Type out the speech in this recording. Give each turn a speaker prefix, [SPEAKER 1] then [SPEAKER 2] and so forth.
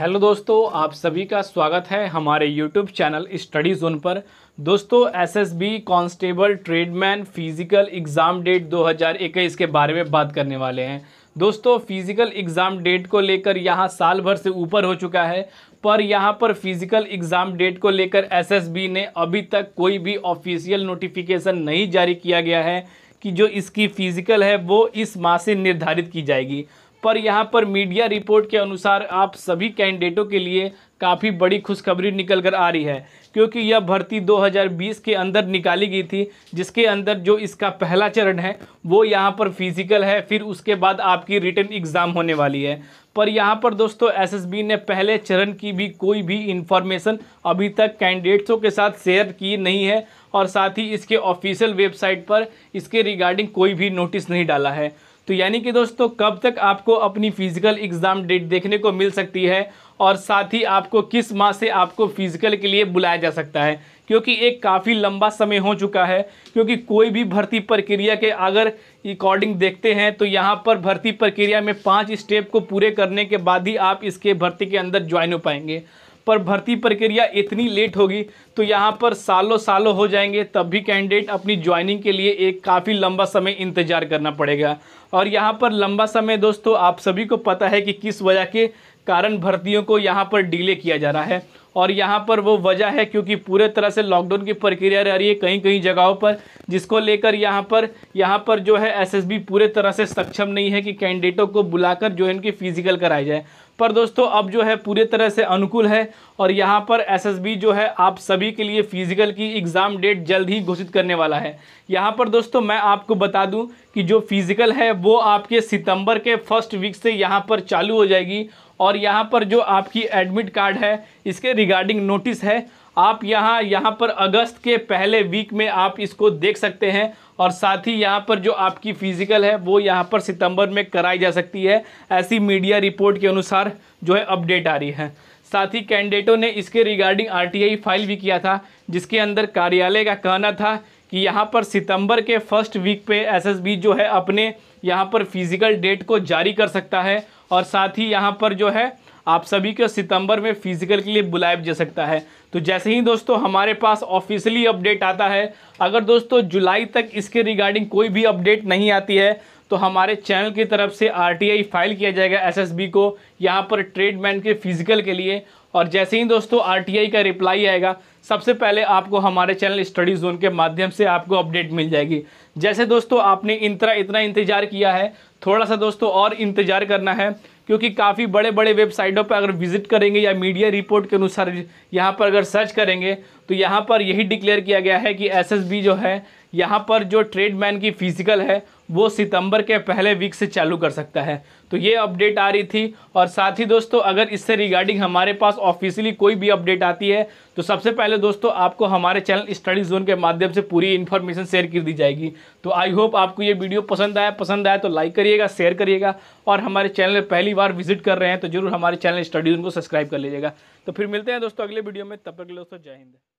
[SPEAKER 1] hello दोस्तों आप सभी का स्वागत है हमारे यूट्यूब चैनल स्टडी जोन पर दोस्तों SSB constable tradesman physical exam date 2021 के बारे में बात करने वाले हैं दोस्तों फ़िज़िकल एग्ज़ाम डेट को लेकर यहाँ साल भर से ऊपर हो चुका है पर यहाँ पर फिज़िकल एग्ज़ाम डेट को लेकर एसएसबी ने अभी तक कोई भी ऑफिशियल नोटिफिकेशन नहीं जारी किया गया है कि जो इसकी फ़िज़िकल है वो इस माह से निर्धारित की जाएगी पर यहाँ पर मीडिया रिपोर्ट के अनुसार आप सभी कैंडिडेटों के लिए काफ़ी बड़ी खुशखबरी निकल कर आ रही है क्योंकि यह भर्ती 2020 के अंदर निकाली गई थी जिसके अंदर जो इसका पहला चरण है वो यहाँ पर फिजिकल है फिर उसके बाद आपकी रिटर्न एग्ज़ाम होने वाली है पर यहाँ पर दोस्तों एसएसबी ने पहले चरण की भी कोई भी इन्फॉर्मेशन अभी तक कैंडिडेट्सों के साथ शेयर की नहीं है और साथ ही इसके ऑफिशियल वेबसाइट पर इसके रिगार्डिंग कोई भी नोटिस नहीं डाला है तो यानी कि दोस्तों कब तक आपको अपनी फिज़िकल एग्ज़ाम डेट देखने को मिल सकती है और साथ ही आपको किस माह से आपको फिज़िकल के लिए बुलाया जा सकता है क्योंकि एक काफ़ी लंबा समय हो चुका है क्योंकि कोई भी भर्ती प्रक्रिया के अगर अकॉर्डिंग देखते हैं तो यहाँ पर भर्ती प्रक्रिया में पाँच स्टेप को पूरे करने के बाद ही आप इसके भर्ती के अंदर ज्वाइन हो पाएंगे पर भर्ती प्रक्रिया इतनी लेट होगी तो यहाँ पर सालों सालों हो जाएंगे तब भी कैंडिडेट अपनी ज्वाइनिंग के लिए एक काफ़ी लंबा समय इंतज़ार करना पड़ेगा और यहाँ पर लंबा समय दोस्तों आप सभी को पता है कि किस वजह के कारण भर्तियों को यहाँ पर डिले किया जा रहा है और यहाँ पर वो वजह है क्योंकि पूरे तरह से लॉकडाउन की प्रक्रिया रह रही है कहीं कहीं जगहों पर जिसको लेकर यहाँ पर यहाँ पर जो है एसएसबी पूरे तरह से सक्षम नहीं है कि कैंडिडेटों को बुलाकर जो है इनकी फिजिकल कराई जाए पर दोस्तों अब जो है पूरे तरह से अनुकूल है और यहाँ पर एसएसबी जो है आप सभी के लिए फिजिकल की एग्ज़ाम डेट जल्द ही घोषित करने वाला है यहाँ पर दोस्तों मैं आपको बता दूँ कि जो फिज़िकल है वो आपके सितंबर के फर्स्ट वीक से यहाँ पर चालू हो जाएगी और यहाँ पर जो आपकी एडमिट कार्ड है इसके रिगार्डिंग नोटिस है आप यहाँ यहाँ पर अगस्त के पहले वीक में आप इसको देख सकते हैं और साथ ही यहाँ पर जो आपकी फ़िज़िकल है वो यहाँ पर सितंबर में कराई जा सकती है ऐसी मीडिया रिपोर्ट के अनुसार जो है अपडेट आ रही है साथ ही कैंडिडेटों ने इसके रिगार्डिंग आरटीआई फाइल भी किया था जिसके अंदर कार्यालय का कहना था कि यहाँ पर सितंबर के फर्स्ट वीक पे एसएसबी जो है अपने यहाँ पर फिजिकल डेट को जारी कर सकता है और साथ ही यहाँ पर जो है आप सभी को सितंबर में फिजिकल के लिए बुलाया जा सकता है तो जैसे ही दोस्तों हमारे पास ऑफिशियली अपडेट आता है अगर दोस्तों जुलाई तक इसके रिगार्डिंग कोई भी अपडेट नहीं आती है तो हमारे चैनल की तरफ से आरटीआई फाइल किया जाएगा एसएसबी को यहाँ पर ट्रेडमैन के फिजिकल के लिए और जैसे ही दोस्तों आरटीआई का रिप्लाई आएगा सबसे पहले आपको हमारे चैनल स्टडी जोन के माध्यम से आपको अपडेट मिल जाएगी जैसे दोस्तों आपने इंतरा इतना इंतज़ार किया है थोड़ा सा दोस्तों और इंतज़ार करना है क्योंकि काफ़ी बड़े बड़े वेबसाइटों पर अगर विजिट करेंगे या मीडिया रिपोर्ट के अनुसार यहाँ पर अगर सर्च करेंगे तो यहाँ पर यही डिक्लेयर किया गया है कि एसएसबी जो है यहाँ पर जो ट्रेडमैन की फिजिकल है वो सितंबर के पहले वीक से चालू कर सकता है तो ये अपडेट आ रही थी और साथ ही दोस्तों अगर इससे रिगार्डिंग हमारे पास ऑफिशियली कोई भी अपडेट आती है तो सबसे पहले दोस्तों आपको हमारे चैनल स्टडी जोन के माध्यम से पूरी इन्फॉर्मेशन शेयर कर दी जाएगी तो आई होप आपको ये वीडियो पसंद आया पसंद आया तो लाइक करिएगा शेयर करिएगा और हमारे चैनल पहली बार विजिट कर रहे हैं तो जरूर हमारे चैनल स्टडी जोन को सब्सक्राइब कर लीजिएगा तो फिर मिलते हैं दोस्तों अगले वीडियो में तब तक दोस्तों जय हिंद